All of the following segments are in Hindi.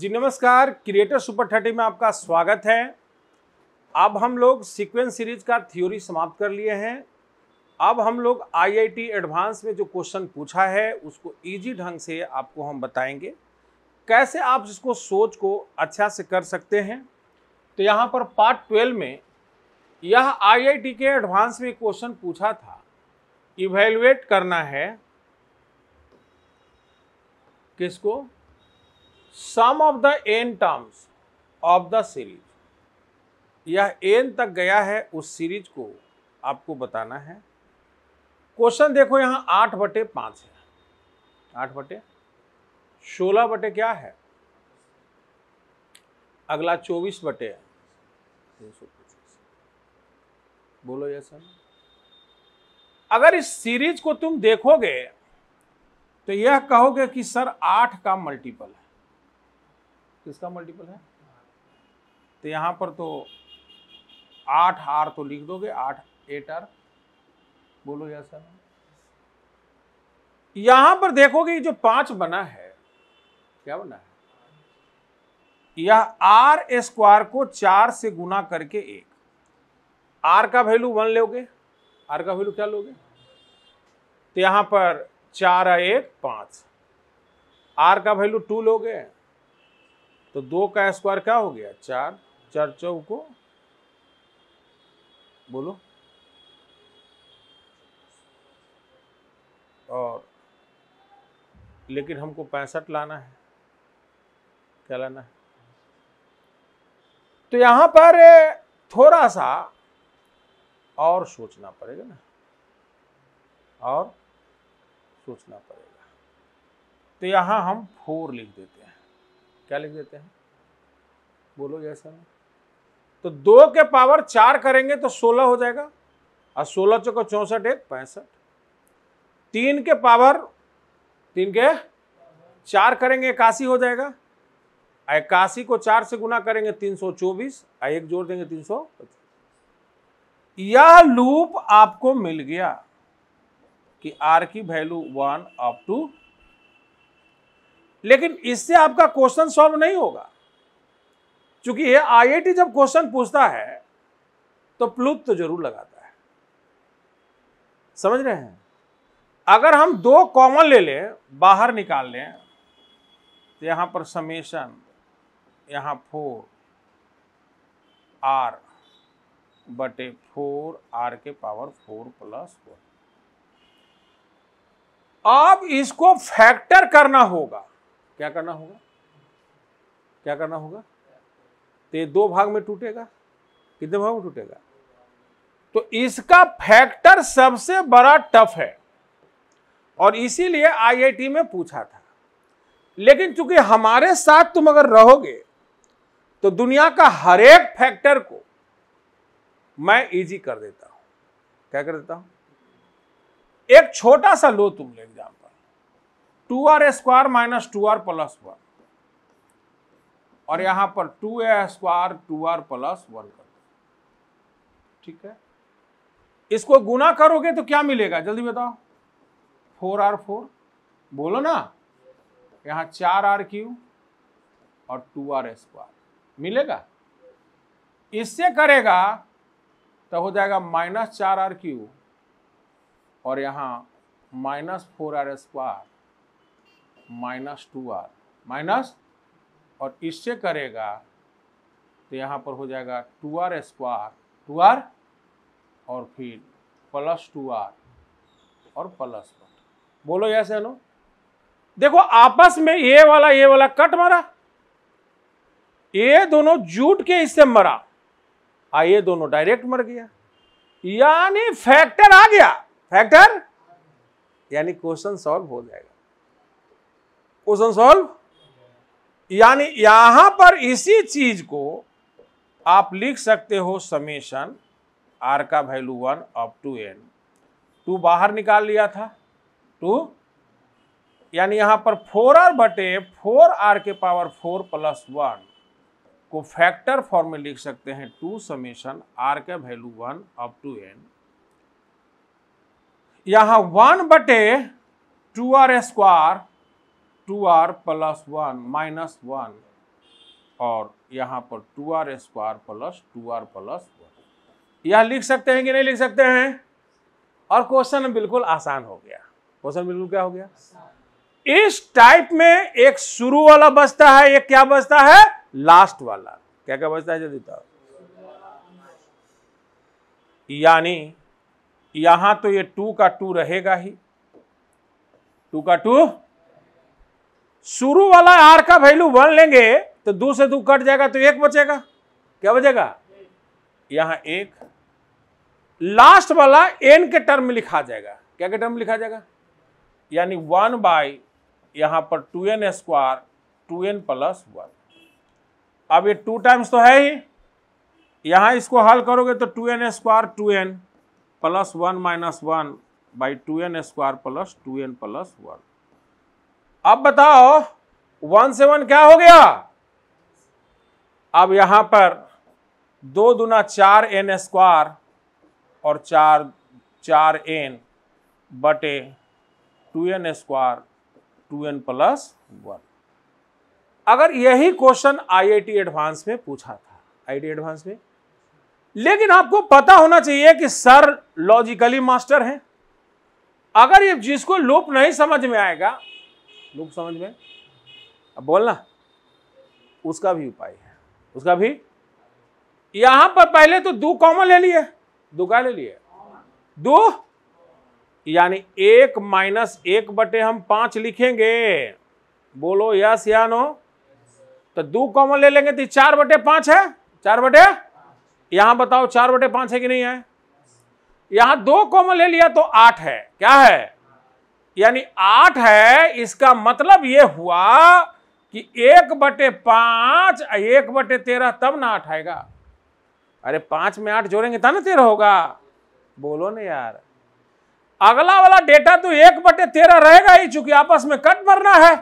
जी नमस्कार क्रिएटर सुपर थर्टी में आपका स्वागत है अब हम लोग सीक्वेंस सीरीज का थ्योरी समाप्त कर लिए हैं अब हम लोग आईआईटी एडवांस में जो क्वेश्चन पूछा है उसको इजी ढंग से आपको हम बताएंगे कैसे आप इसको सोच को अच्छा से कर सकते हैं तो यहाँ पर पार्ट ट्वेल्व में यह आईआईटी के एडवांस में क्वेश्चन पूछा था इवेल्युएट करना है किसको sum of the n terms of the series यह एन तक गया है उस सीरीज को आपको बताना है क्वेश्चन देखो यहाँ आठ बटे पाँच है आठ बटे सोलह बटे क्या है अगला चौबीस बटे है तीन सौ पच्चीस बोलो यस अगर इस सीरीज को तुम देखोगे तो यह कहोगे कि सर आठ का मल्टीपल है किसका मल्टीपल है तो यहाँ पर तो आठ आर तो लिख दोगे आठ एट आर बोलो या सर यहां पर देखोगे जो पांच बना है क्या बना है यह आर स्क्वायर को चार से गुना करके एक आर का वैल्यू वन लोगे आर का वैल्यू क्या लोगे तो यहां पर चार एक पांच आर का वैल्यू टू लोगे तो दो का स्क्वायर क्या हो गया चार चार चौ को बोलो और लेकिन हमको पैंसठ लाना है क्या लाना है तो यहां पर थोड़ा सा और सोचना पड़ेगा ना और सोचना पड़ेगा तो यहां हम फोर लिख देते क्या लिख देते हैं बोलो जैसा तो दो के पावर चार करेंगे तो सोलह हो जाएगा और सोलह चौको चौसठ एक पैंसठ तीन के पावर तीन के चार करेंगे इक्यासी हो जाएगा इक्यासी को चार से गुना करेंगे तीन सौ चौबीस और एक जोड़ देंगे तीन सौ यह लूप आपको मिल गया कि आर की वैल्यू वन अप टू लेकिन इससे आपका क्वेश्चन सॉल्व नहीं होगा क्योंकि ये आईआईटी जब क्वेश्चन पूछता है तो प्लूत तो जरूर लगाता है समझ रहे हैं अगर हम दो कॉमन ले लें बाहर निकाल लें तो यहां पर समेशन यहां फोर आर बटे फोर आर के पावर फोर प्लस फोर अब इसको फैक्टर करना होगा क्या करना होगा क्या करना होगा तो ये दो भाग में टूटेगा कितने भाग में टूटेगा तो इसका फैक्टर सबसे बड़ा टफ है और इसीलिए आईआईटी में पूछा था लेकिन चूंकि हमारे साथ तुम अगर रहोगे तो दुनिया का हर एक फैक्टर को मैं इजी कर देता हूं क्या कर देता हूं एक छोटा सा लो तुम exam two are square minus two are plus one और यहां पर two A square two are plus one कर ठीक है इसको गुना करोगे तो क्या मिलेगा जल्दी बताओ फोर आर फोर बोलो ना यहां चार आर क्यू और टू आर स्क्वायर मिलेगा इससे करेगा तो हो जाएगा माइनस चार आर क्यू और यहां minus four R square minus two R minus और इससे करेगा तो यहाँ पर हो जाएगा two are square two R और फिर प्लस टू आर और प्लस वन बोलो यस है नो देखो आपस में ये वाला ये वाला कट मरा ये दोनों जूट के इससे मरा आ हाँ, ये दोनों डायरेक्ट मर गया यानी फैक्टर आ गया फैक्टर यानी क्वेश्चन सॉल्व हो जाएगा क्वेश्चन सॉल्व यानी यहां पर इसी चीज को आप लिख सकते हो समेशन आर का value one up to n two बाहर निकाल लिया था टू यानी यहां पर फोर आर बटे फोर आर के पावर फोर प्लस वन को फैक्टर फॉर्म में लिख सकते हैं टू समेशन आर के value one up to n यहां वन बटे two are square two are plus one minus one और यहाँ पर two are square plus two are plus one यह लिख सकते हैं कि नहीं लिख सकते हैं और क्वेश्चन बिल्कुल आसान हो गया क्वेश्चन बिल्कुल क्या हो गया इस टाइप में एक शुरू वाला बचता है एक क्या बचता है लास्ट वाला क्या क्या बचता है जल्दी तो यानी यहां तो ये टू का टू रहेगा ही टू का टू शुरू वाला आर का वैल्यू वन लेंगे तो दो से दो कट जाएगा तो एक बचेगा क्या बचेगा यहां एक लास्ट वाला एन के टर्म में लिखा जाएगा क्या के टर्म में लिखा जाएगा यानी वन बाई यहां पर two n square two n plus one अब ये टू टाइम्स तो है ही यहां इसको हल करोगे तो two n square two n plus one minus one by two n square plus two n plus one अब बताओ वन से वन क्या हो गया अब यहां पर दो दुना चार एन स्क्वायर और चार चार एन बटे two n square two n plus one अगर यही क्वेश्चन आईआईटी एडवांस में पूछा था आईआईटी एडवांस में लेकिन आपको पता होना चाहिए कि सर लॉजिकली मास्टर हैं अगर ये जिसको लूप नहीं समझ में आएगा लोग समझ में अब बोलना उसका भी उपाय है उसका भी यहां पर पहले तो दो कॉमन ले लिए दो का ले लिए दो यानी एक माइनस एक बटे हम पांच लिखेंगे बोलो यस या नो तो दो कॉमन ले लेंगे तो चार बटे पांच है चार बटे यहां बताओ चार बटे पांच है कि नहीं है यहां दो कॉमन ले लिया तो आठ है क्या है यानी आठ है इसका मतलब ये हुआ कि एक बटे पांच एक बटे तेरह तब ना आठ आएगा अरे पांच में आठ जोड़ेंगे तब ना तेरह होगा बोलो ना यार अगला वाला डेटा तो एक बटे तेरह रहेगा ही चूंकि आपस में कट मरना है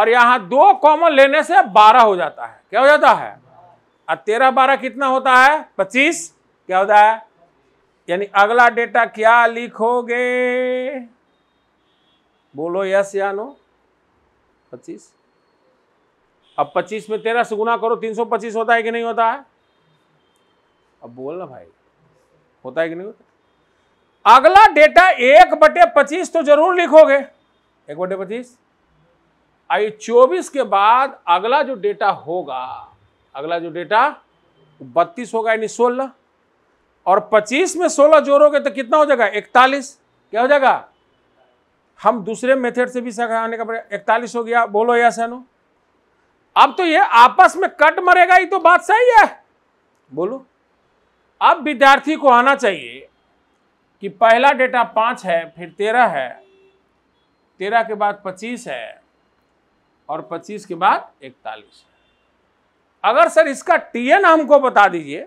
और यहां दो कॉमन लेने से बारह हो जाता है क्या हो जाता है और तेरह बारह कितना होता है पच्चीस क्या होता है यानी अगला डेटा क्या लिखोगे बोलो यस या नो पच्चीस अब पच्चीस में तेरह से गुना करो तीन सौ पच्चीस होता है कि नहीं होता है अब बोल ना भाई होता है कि नहीं होता अगला डेटा एक बटे पच्चीस तो जरूर लिखोगे एक बटे पच्चीस आइए चौबीस के बाद अगला जो डेटा होगा अगला जो डेटा बत्तीस होगा यानी सोलह और पच्चीस में सोलह जोड़ोगे तो कितना हो जाएगा इकतालीस क्या हो जाएगा हम दूसरे मेथड से भी सघाने का इकतालीस हो गया बोलो या सैनो अब तो ये आपस में कट मरेगा ही तो बात सही है बोलो अब विद्यार्थी को आना चाहिए कि पहला डेटा पांच है फिर तेरह है तेरह के बाद पच्चीस है और पच्चीस के बाद इकतालीस है अगर सर इसका टीएन हमको बता दीजिए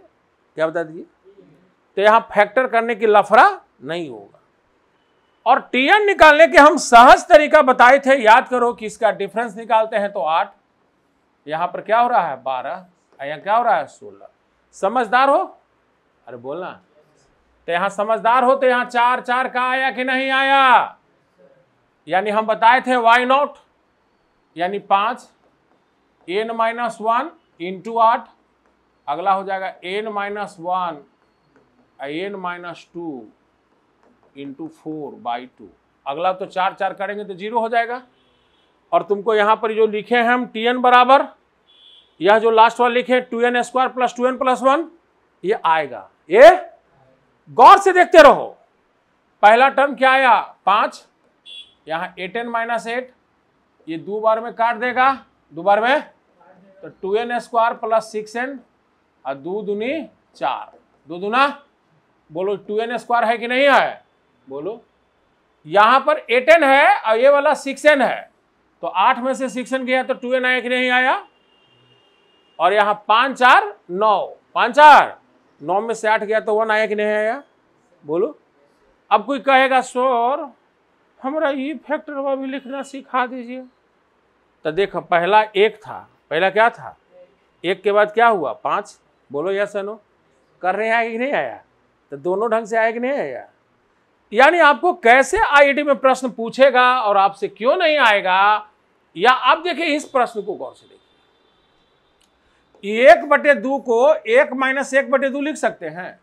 क्या बता दीजिए तो यहां फैक्टर करने की लफड़ा नहीं होगा और टीएन निकालने के हम सहज तरीका बताए थे याद करो कि इसका डिफरेंस निकालते हैं तो आठ यहां पर क्या हो रहा है बारह यहां क्या हो रहा है सोलह समझदार हो अरे बोलना तो यहां समझदार हो तो यहां चार चार का आया कि नहीं आया यानी हम बताए थे वाई नॉट यानी पांच एन माइनस वन इंटू आठ अगला हो जाएगा n minus one n minus two into four by two अगला तो चार चार करेंगे तो जीरो हो जाएगा और तुमको यहाँ पर जो लिखे हैं हम टी एन बराबर यह जो लास्ट वाला लिखे two n square plus two n plus one ये आएगा ये गौर से देखते रहो पहला टर्म क्या आया पांच यहाँ एट एन माइनस एट ये दो बार में काट देगा दो बार में तो two n square plus six n और दो दुनी चार दो दुना बोलो टू एन स्क्वायर है कि नहीं है बोलो यहां पर एट एन है और ये वाला सिक्स एन है तो आठ में से सिक्स एन गया तो टू एन आया कि नहीं आया और यहाँ पाँच चार नौ पाँच चार नौ में से आठ गया तो वन आया कि नहीं आया बोलो अब कोई कहेगा सर हमारा ये फैक्टर भी लिखना सिखा दीजिए तो देखो पहला एक था पहला क्या था एक के बाद क्या हुआ पाँच बोलो या सनो कर रहे हैं आया कि नहीं आया तो दोनों ढंग से आया कि नहीं आया यानी आपको कैसे आईआईटी में प्रश्न पूछेगा और आपसे क्यों नहीं आएगा या आप देखिए इस प्रश्न को गौर से देखिए एक बटे दो को एक माइनस एक बटे दो लिख सकते हैं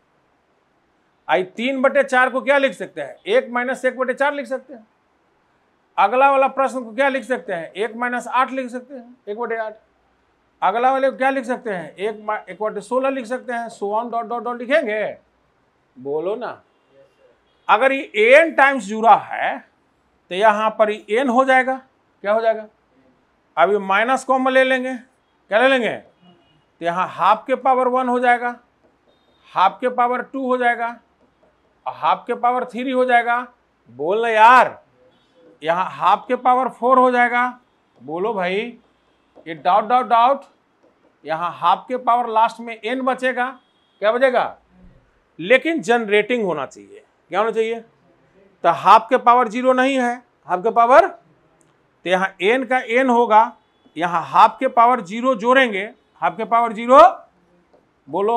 आई तीन बटे चार को क्या लिख सकते हैं एक माइनस एक बटे चार लिख सकते हैं अगला वाला प्रश्न को क्या लिख सकते हैं एक माइनस आठ लिख सकते हैं एक बटे आठ अगला वाले को क्या लिख सकते हैं एक एक बटे सोलह लिख सकते हैं सोवन डॉट डॉट डॉट लिखेंगे बोलो ना अगर ये एन टाइम्स जूरा है तो यहाँ पर एन हो जाएगा क्या हो जाएगा अब ये माइनस कॉमन ले लेंगे क्या ले लेंगे तो यहाँ हाफ के पावर वन हो जाएगा हाफ के पावर टू हो जाएगा और हाफ के पावर थ्री हो जाएगा बोल यार यहाँ हाफ के पावर फोर हो जाएगा बोलो भाई ये डाउट डाउट डाउट यहाँ हाफ के पावर लास्ट में एन बचेगा क्या बचेगा लेकिन जनरेटिंग होना चाहिए क्या होना चाहिए तो हाफ के पावर जीरो नहीं है हाफ के पावर तो यहाँ एन का एन होगा यहाँ हाफ के पावर जीरो जोड़ेंगे हाफ के पावर जीरो बोलो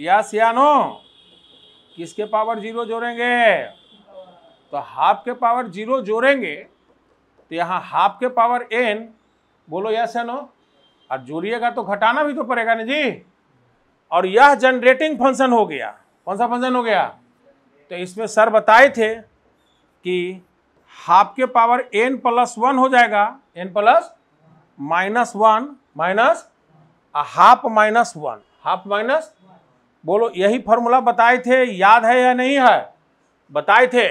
या सियानो किसके पावर जीरो जोड़ेंगे तो हाफ के पावर जीरो जोड़ेंगे तो यहाँ हाफ के पावर एन बोलो या सियानो और जोड़िएगा तो घटाना भी तो पड़ेगा ना जी और यह जनरेटिंग फंक्शन हो गया कौन सा फंक्शन हो गया तो इसमें सर बताए थे कि हाफ के पावर एन प्लस वन हो जाएगा n plus minus one minus half minus one half minus बोलो यही फॉर्मूला बताए थे याद है या नहीं है बताए थे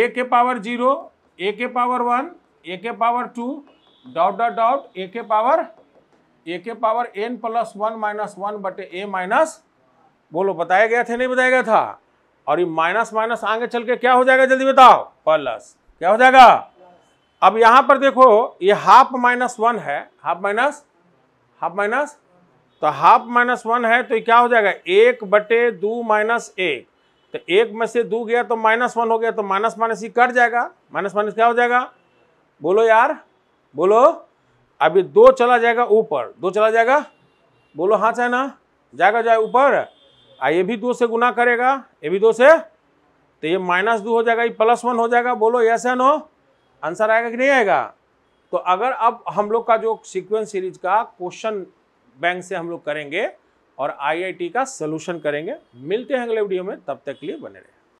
ए के पावर जीरो ए के पावर वन ए के power two dot dot dot a के पावर ए के power n plus one minus one बटे ए माइनस बोलो बताया गया था नहीं बताया गया था और ये माइनस माइनस आगे चल के क्या हो जाएगा जल्दी बताओ प्लस क्या हो जाएगा अब यहां पर देखो ये हाफ माइनस वन है हाफ माइनस हाफ माइनस तो हाफ माइनस वन है तो क्या हो जाएगा एक बटे दो माइनस एक तो एक में से दो गया तो माइनस वन हो गया तो माइनस माइनस ही कट जाएगा माइनस माइनस क्या हो जाएगा बोलो यार बोलो अभी दो चला जाएगा ऊपर दो चला जाएगा बोलो हाँ चाहे ना जाएगा जाए ऊपर आ ये भी दो से गुना करेगा ये भी दो से तो ये माइनस दो हो जाएगा ये प्लस वन हो जाएगा बोलो यस या नो आंसर आएगा कि नहीं आएगा तो अगर अब हम लोग का जो सीक्वेंस सीरीज का क्वेश्चन बैंक से हम लोग करेंगे और आईआईटी का सोल्यूशन करेंगे मिलते हैं अगले वीडियो में तब तक के लिए बने रहें